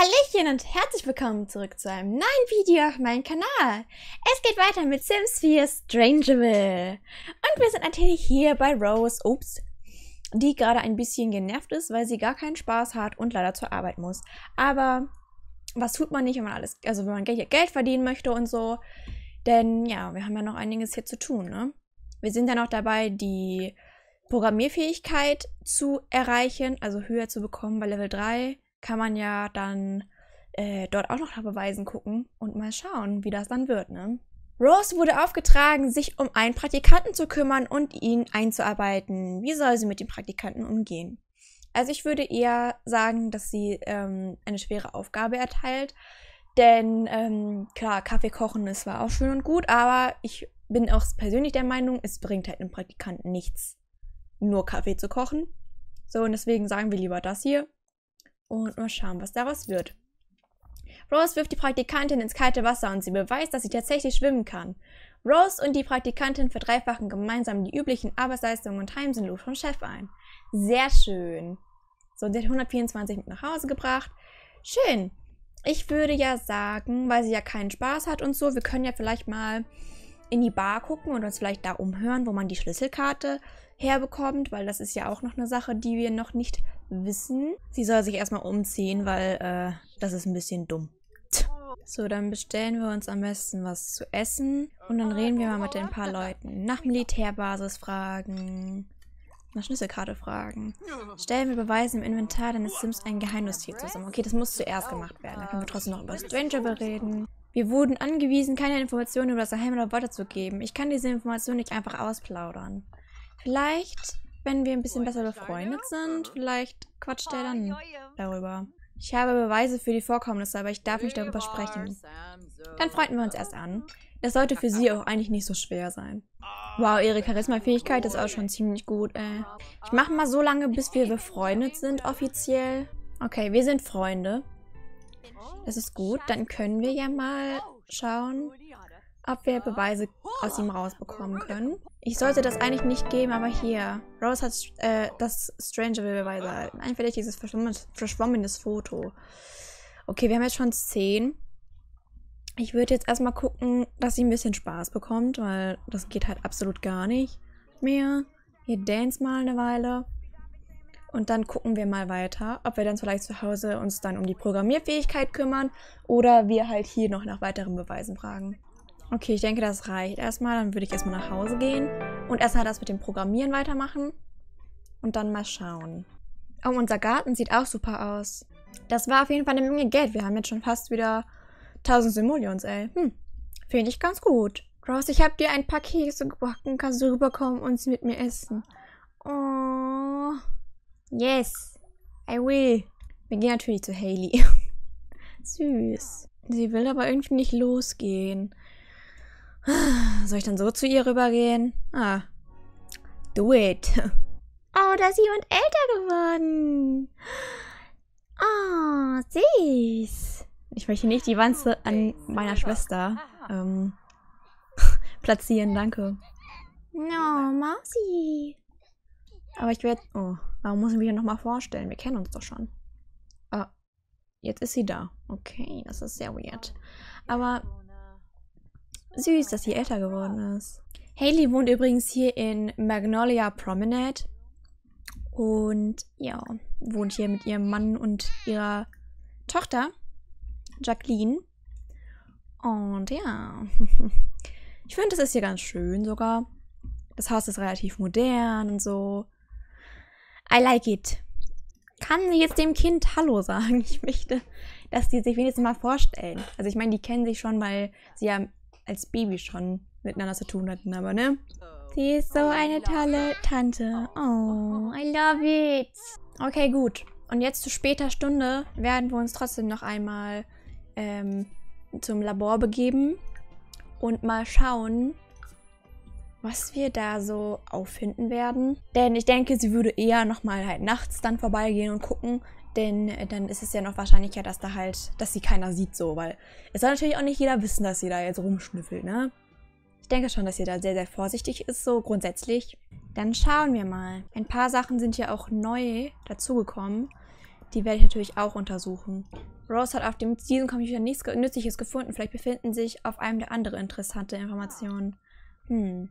Hallöchen und herzlich willkommen zurück zu einem neuen Video auf meinem Kanal. Es geht weiter mit Sims 4 Strangerville. Und wir sind natürlich hier bei Rose, ups, die gerade ein bisschen genervt ist, weil sie gar keinen Spaß hat und leider zur Arbeit muss. Aber was tut man nicht, wenn man alles, also wenn man Geld verdienen möchte und so. Denn ja, wir haben ja noch einiges hier zu tun, ne? Wir sind ja noch dabei, die Programmierfähigkeit zu erreichen, also höher zu bekommen bei Level 3 kann man ja dann äh, dort auch noch nach Beweisen gucken und mal schauen, wie das dann wird, ne? Rose wurde aufgetragen, sich um einen Praktikanten zu kümmern und ihn einzuarbeiten. Wie soll sie mit dem Praktikanten umgehen? Also ich würde eher sagen, dass sie ähm, eine schwere Aufgabe erteilt. Denn ähm, klar, Kaffee kochen ist zwar auch schön und gut, aber ich bin auch persönlich der Meinung, es bringt halt einem Praktikanten nichts, nur Kaffee zu kochen. So, und deswegen sagen wir lieber das hier. Und mal schauen, was daraus wird. Rose wirft die Praktikantin ins kalte Wasser und sie beweist, dass sie tatsächlich schwimmen kann. Rose und die Praktikantin verdreifachen gemeinsam die üblichen Arbeitsleistungen und heimsen Lou vom Chef ein. Sehr schön. So, sie hat 124 mit nach Hause gebracht. Schön. Ich würde ja sagen, weil sie ja keinen Spaß hat und so, wir können ja vielleicht mal in die Bar gucken und uns vielleicht da umhören, wo man die Schlüsselkarte herbekommt, weil das ist ja auch noch eine Sache, die wir noch nicht wissen. Sie soll sich erstmal umziehen, weil äh, das ist ein bisschen dumm. So, dann bestellen wir uns am besten was zu essen und dann reden wir mal mit ein paar Leuten. Nach Militärbasis fragen, nach Schlüsselkarte fragen. Stellen wir Beweise im Inventar deines Sims ein Geheimnistier zusammen. Okay, das muss zuerst gemacht werden. Dann können wir trotzdem noch über Stranger reden. Wir wurden angewiesen, keine Informationen über das Geheimnis weiterzugeben. Ich kann diese Informationen nicht einfach ausplaudern. Vielleicht, wenn wir ein bisschen besser befreundet sind, äh. vielleicht quatscht er dann darüber. Ich habe Beweise für die Vorkommnisse, aber ich darf nicht darüber sprechen. Dann freunden wir uns erst an. Das sollte für sie auch eigentlich nicht so schwer sein. Ah, wow, ihre Charisma-Fähigkeit ist auch schon ziemlich gut, ey. Äh. Ah, ich mache mal so lange, bis wir befreundet sind offiziell. Okay, wir sind Freunde. Oh, das ist gut. Dann können wir ja mal oh, schauen. Abwehrbeweise aus ihm rausbekommen können. Ich sollte das eigentlich nicht geben, aber hier. Rose hat äh, das will Beweise erhalten. Einfällig dieses verschwommenes, Foto. Okay, wir haben jetzt schon 10. Ich würde jetzt erstmal gucken, dass sie ein bisschen Spaß bekommt, weil das geht halt absolut gar nicht mehr. Hier dance mal eine Weile. Und dann gucken wir mal weiter, ob wir dann vielleicht zu Hause uns dann um die Programmierfähigkeit kümmern oder wir halt hier noch nach weiteren Beweisen fragen. Okay, ich denke, das reicht erstmal. Dann würde ich erstmal nach Hause gehen und erstmal das mit dem Programmieren weitermachen und dann mal schauen. Oh, unser Garten sieht auch super aus. Das war auf jeden Fall eine Menge Geld. Wir haben jetzt schon fast wieder 1000 Simoleons, ey. Hm, finde ich ganz gut. Ross, ich habe dir ein paar Käse gebacken. Kannst du rüberkommen und sie mit mir essen? Oh, yes, I will. Wir gehen natürlich zu Haley. Süß. Sie will aber irgendwie nicht losgehen. Soll ich dann so zu ihr rübergehen? Ah. Do it. Oh, da ist jemand älter geworden. Oh, süß. Ich möchte nicht die Wanze an meiner Schwester ähm, platzieren, danke. No, Mausi. Aber ich werde... Oh, warum muss ich mich ja nochmal vorstellen? Wir kennen uns doch schon. Ah, jetzt ist sie da. Okay, das ist sehr weird. Aber Süß, dass sie älter geworden ist. Haley wohnt übrigens hier in Magnolia Promenade. Und ja, wohnt hier mit ihrem Mann und ihrer Tochter, Jacqueline. Und ja, ich finde, es ist hier ganz schön sogar. Das Haus ist relativ modern und so. I like it. Kann sie jetzt dem Kind Hallo sagen? Ich möchte, dass die sich wenigstens mal vorstellen. Also ich meine, die kennen sich schon, weil sie ja als Baby schon miteinander zu tun hatten, aber ne? Oh. Sie ist so oh, eine tolle Tante. Oh, I love it. Okay, gut. Und jetzt zu später Stunde werden wir uns trotzdem noch einmal ähm, zum Labor begeben und mal schauen, was wir da so auffinden werden. Denn ich denke, sie würde eher nochmal halt nachts dann vorbeigehen und gucken, denn äh, dann ist es ja noch wahrscheinlicher, dass da halt, dass sie keiner sieht so, weil es soll natürlich auch nicht jeder wissen, dass sie da jetzt rumschnüffelt, ne? Ich denke schon, dass sie da sehr, sehr vorsichtig ist, so grundsätzlich. Dann schauen wir mal. Ein paar Sachen sind ja auch neu dazugekommen. Die werde ich natürlich auch untersuchen. Rose hat auf dem, diesem Computer nichts Nützliches gefunden. Vielleicht befinden sich auf einem der anderen interessante Informationen. Hm.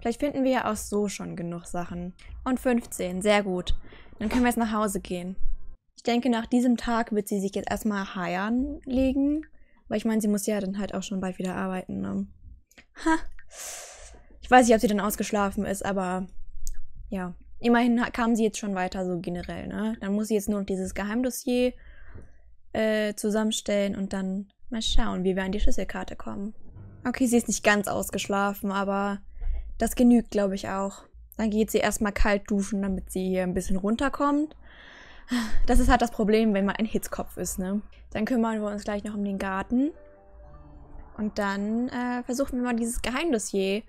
Vielleicht finden wir ja auch so schon genug Sachen. Und 15, sehr gut. Dann können wir jetzt nach Hause gehen. Ich denke, nach diesem Tag wird sie sich jetzt erstmal heiern legen. Weil ich meine, sie muss ja dann halt auch schon bald wieder arbeiten. Ne? Ha. Ich weiß nicht, ob sie dann ausgeschlafen ist, aber ja. Immerhin kam sie jetzt schon weiter, so generell. Ne? Dann muss sie jetzt nur noch dieses Geheimdossier äh, zusammenstellen und dann mal schauen, wie wir an die Schlüsselkarte kommen. Okay, sie ist nicht ganz ausgeschlafen, aber das genügt, glaube ich, auch. Dann geht sie erstmal kalt duschen, damit sie hier ein bisschen runterkommt. Das ist halt das Problem, wenn man ein Hitzkopf ist, ne? Dann kümmern wir uns gleich noch um den Garten. Und dann äh, versuchen wir mal dieses Geheimdossier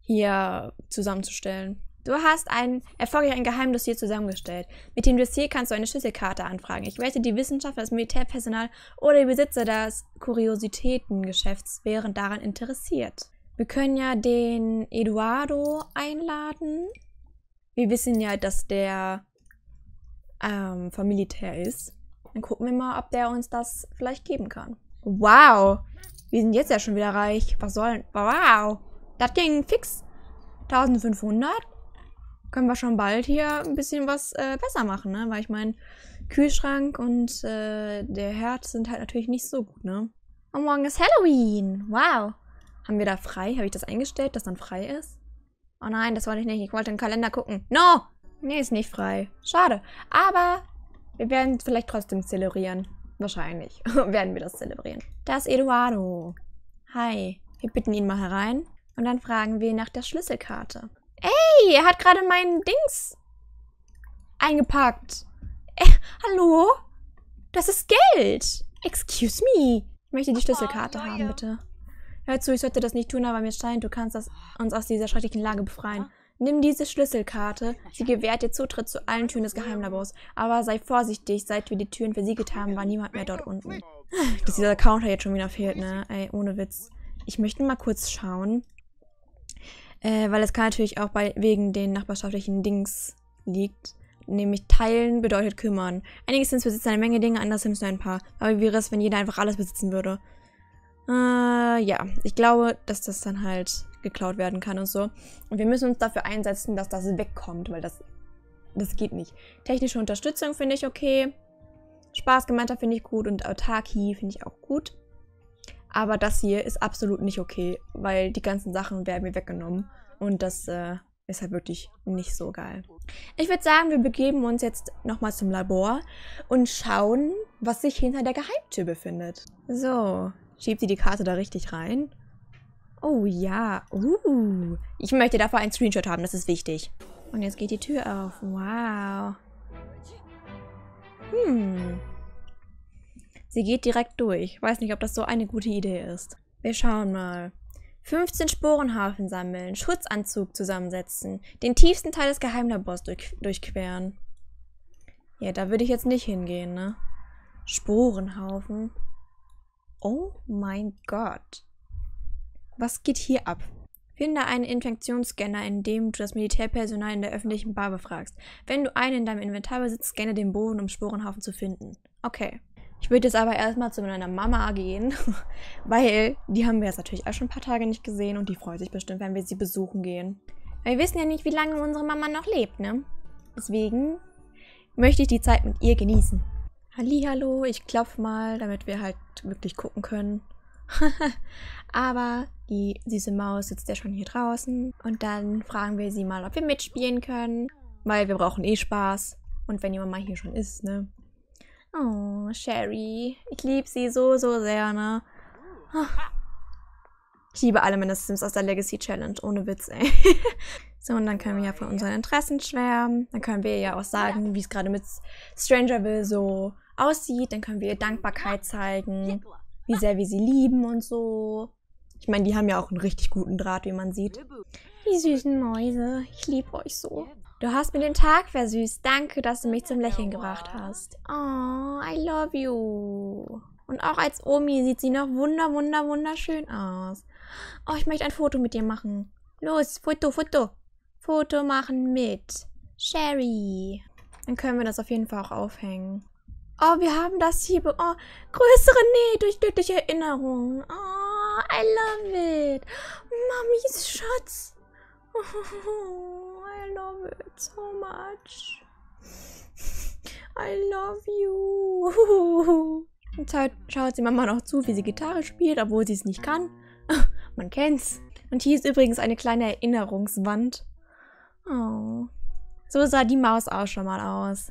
hier zusammenzustellen. Du hast ein erfolgreich ein Geheimdossier zusammengestellt. Mit dem Dossier kannst du eine Schlüsselkarte anfragen. Ich wette, die Wissenschaftler, das Militärpersonal oder die Besitzer des Kuriositätengeschäfts wären daran interessiert. Wir können ja den Eduardo einladen. Wir wissen ja, dass der ähm, vom Militär ist. Dann gucken wir mal, ob der uns das vielleicht geben kann. Wow! Wir sind jetzt ja schon wieder reich. Was sollen... Wow! Das ging fix. 1500. Können wir schon bald hier ein bisschen was äh, besser machen, ne? Weil ich meine, Kühlschrank und äh, der Herd sind halt natürlich nicht so gut, ne? Und morgen ist Halloween. Wow! Haben wir da frei? Habe ich das eingestellt, dass dann frei ist? Oh nein, das wollte ich nicht. Ich wollte den Kalender gucken. No! Nee, ist nicht frei. Schade. Aber wir werden vielleicht trotzdem zelebrieren. Wahrscheinlich werden wir das zelebrieren. Das ist Eduardo. Hi. Wir bitten ihn mal herein. Und dann fragen wir nach der Schlüsselkarte. Ey, er hat gerade mein Dings eingepackt. Äh, hallo? Das ist Geld. Excuse me. Ich möchte die Schlüsselkarte haben, bitte. Hör zu, ich sollte das nicht tun, aber mir scheint, du kannst das, uns aus dieser schrecklichen Lage befreien. Ah. Nimm diese Schlüsselkarte. Sie gewährt dir Zutritt zu allen Türen des Geheimlabors. Aber sei vorsichtig, seit wir die Türen versiegelt haben, war niemand mehr dort unten. Dass dieser Counter jetzt schon wieder fehlt, ne? Ey, ohne Witz. Ich möchte mal kurz schauen. Äh, weil es kann natürlich auch bei, wegen den nachbarschaftlichen Dings liegt. Nämlich teilen bedeutet kümmern. Einige Sims besitzen eine Menge Dinge, andere Sims nur ein paar. Aber wie wäre es, wenn jeder einfach alles besitzen würde? Äh, ja, ich glaube, dass das dann halt geklaut werden kann und so. Und wir müssen uns dafür einsetzen, dass das wegkommt, weil das, das geht nicht. Technische Unterstützung finde ich okay. Spaßgemeinter finde ich gut und Autarkie finde ich auch gut. Aber das hier ist absolut nicht okay, weil die ganzen Sachen werden mir weggenommen. Und das äh, ist halt wirklich nicht so geil. Ich würde sagen, wir begeben uns jetzt nochmal zum Labor und schauen, was sich hinter der Geheimtür befindet. So, Schiebt sie die Karte da richtig rein? Oh ja. Uh. Ich möchte davor einen Screenshot haben, das ist wichtig. Und jetzt geht die Tür auf. Wow. Hm. Sie geht direkt durch. Weiß nicht, ob das so eine gute Idee ist. Wir schauen mal. 15 Sporenhafen sammeln, Schutzanzug zusammensetzen, den tiefsten Teil des Geheimlabors durch durchqueren. Ja, da würde ich jetzt nicht hingehen, ne? Sporenhaufen. Oh mein Gott. Was geht hier ab? Finde einen Infektionsscanner, in dem du das Militärpersonal in der öffentlichen Bar befragst. Wenn du einen in deinem Inventar besitzt, scanne den Boden, um Sporenhaufen zu finden. Okay. Ich würde jetzt aber erstmal zu meiner Mama gehen, weil die haben wir jetzt natürlich auch schon ein paar Tage nicht gesehen und die freut sich bestimmt, wenn wir sie besuchen gehen. Weil wir wissen ja nicht, wie lange unsere Mama noch lebt, ne? Deswegen möchte ich die Zeit mit ihr genießen. Hallihallo, ich klopf mal, damit wir halt wirklich gucken können. Aber die süße Maus sitzt ja schon hier draußen. Und dann fragen wir sie mal, ob wir mitspielen können. Weil wir brauchen eh Spaß. Und wenn die Mama hier schon ist, ne? Oh, Sherry. Ich liebe sie so, so sehr, ne? Ah. Ich liebe alle meine Sims aus der Legacy Challenge. Ohne Witz, ey. So, und dann können wir ja von unseren Interessen schwärmen. Dann können wir ja auch sagen, wie es gerade mit Strangerville so aussieht, dann können wir ihr Dankbarkeit zeigen, wie sehr wir sie lieben und so. Ich meine, die haben ja auch einen richtig guten Draht, wie man sieht. Die süßen Mäuse, ich liebe euch so. Du hast mir den Tag versüßt. Danke, dass du mich zum Lächeln gebracht hast. Oh, I love you. Und auch als Omi sieht sie noch wunder, wunder, wunderschön aus. Oh, ich möchte ein Foto mit dir machen. Los, Foto, Foto. Foto machen mit Sherry. Dann können wir das auf jeden Fall auch aufhängen. Oh, wir haben das hier. Oh, größere Nähe durch tödliche Erinnerungen. Oh, I love it. Mamis Schatz. Oh, I love it so much. I love you. Und schaut sie Mama noch zu, wie sie Gitarre spielt, obwohl sie es nicht kann. Man kennt's. Und hier ist übrigens eine kleine Erinnerungswand. Oh. So sah die Maus auch schon mal aus.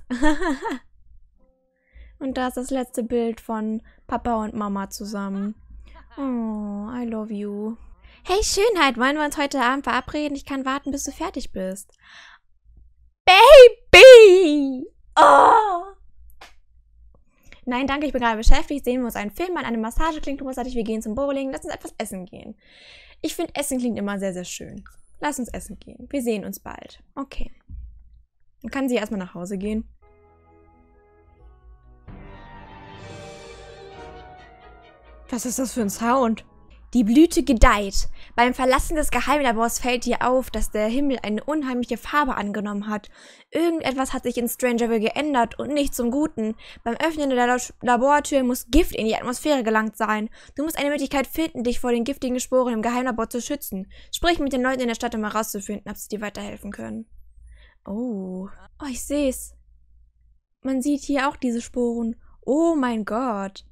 Und da ist das letzte Bild von Papa und Mama zusammen. Oh, I love you. Hey Schönheit, wollen wir uns heute Abend verabreden? Ich kann warten, bis du fertig bist. Baby! Oh! Nein, danke, ich bin gerade beschäftigt. Sehen wir uns einen Film an, eine Massage klingt großartig. Wir gehen zum Bowling. Lass uns etwas essen gehen. Ich finde, Essen klingt immer sehr, sehr schön. Lass uns essen gehen. Wir sehen uns bald. Okay. Dann kann sie erstmal nach Hause gehen. Was ist das für ein Sound? Die Blüte gedeiht. Beim Verlassen des Geheimlabors fällt dir auf, dass der Himmel eine unheimliche Farbe angenommen hat. Irgendetwas hat sich in Strangerville geändert und nicht zum Guten. Beim Öffnen der Labortür muss Gift in die Atmosphäre gelangt sein. Du musst eine Möglichkeit finden, dich vor den giftigen Sporen im Geheimlabor zu schützen. Sprich mit den Leuten in der Stadt, um herauszufinden, ob sie dir weiterhelfen können. Oh. Oh, ich seh's. Man sieht hier auch diese Sporen. Oh mein Gott.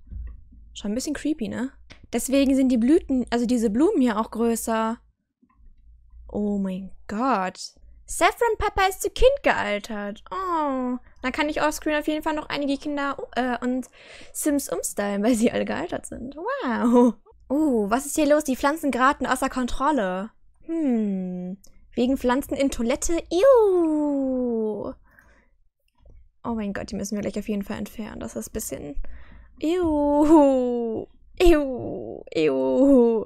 Schon ein bisschen creepy, ne? Deswegen sind die Blüten, also diese Blumen hier auch größer. Oh mein Gott. Saffron Pepper ist zu Kind gealtert. Oh. Dann kann ich offscreen auf jeden Fall noch einige Kinder äh, und Sims umstylen, weil sie alle gealtert sind. Wow. Oh, was ist hier los? Die Pflanzen geraten außer Kontrolle. Hm. Wegen Pflanzen in Toilette. Iu. Oh mein Gott, die müssen wir gleich auf jeden Fall entfernen. Das ist ein bisschen Ew. Ew. Ew.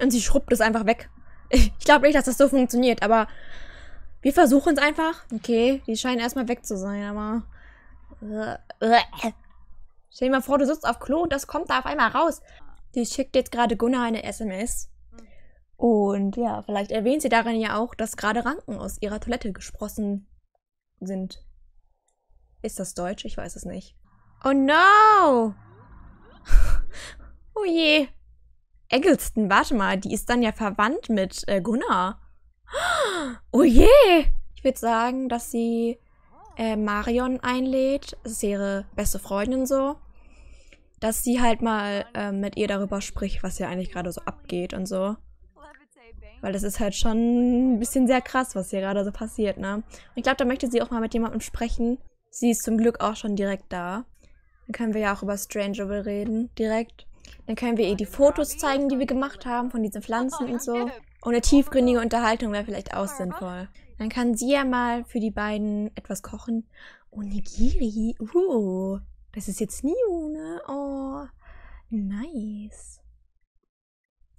Und sie schrubbt es einfach weg. Ich glaube nicht, dass das so funktioniert, aber wir versuchen es einfach. Okay, die scheinen erstmal weg zu sein, aber. Stell dir mal vor, du sitzt auf Klo und das kommt da auf einmal raus. Die schickt jetzt gerade Gunnar eine SMS. Und ja, vielleicht erwähnt sie darin ja auch, dass gerade Ranken aus ihrer Toilette gesprossen sind. Ist das Deutsch? Ich weiß es nicht. Oh no! oh je. Eggleston, warte mal, die ist dann ja verwandt mit äh, Gunnar. Oh je! Ich würde sagen, dass sie äh, Marion einlädt. Das ist ihre beste Freundin so. Dass sie halt mal äh, mit ihr darüber spricht, was hier eigentlich gerade so abgeht und so. Weil das ist halt schon ein bisschen sehr krass, was hier gerade so passiert, ne? Und ich glaube, da möchte sie auch mal mit jemandem sprechen. Sie ist zum Glück auch schon direkt da. Dann können wir ja auch über Strangerville reden, direkt. Dann können wir ihr die Fotos zeigen, die wir gemacht haben von diesen Pflanzen und so. Und eine tiefgründige Unterhaltung wäre vielleicht auch sinnvoll. Dann kann sie ja mal für die beiden etwas kochen. Oh, Nigiri. Uh, das ist jetzt new, ne? Oh, nice.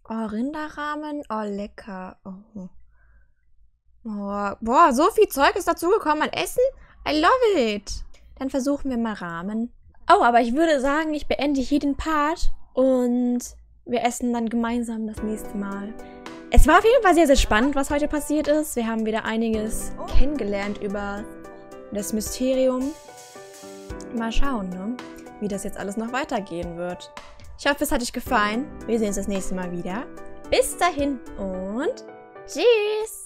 Oh, Rinderrahmen. Oh, lecker. Oh. Oh, boah, so viel Zeug ist dazugekommen an Essen. I love it. Dann versuchen wir mal Rahmen. Oh, aber ich würde sagen, ich beende hier den Part und wir essen dann gemeinsam das nächste Mal. Es war auf jeden Fall sehr, sehr spannend, was heute passiert ist. Wir haben wieder einiges kennengelernt über das Mysterium. Mal schauen, ne? wie das jetzt alles noch weitergehen wird. Ich hoffe, es hat euch gefallen. Wir sehen uns das nächste Mal wieder. Bis dahin und tschüss!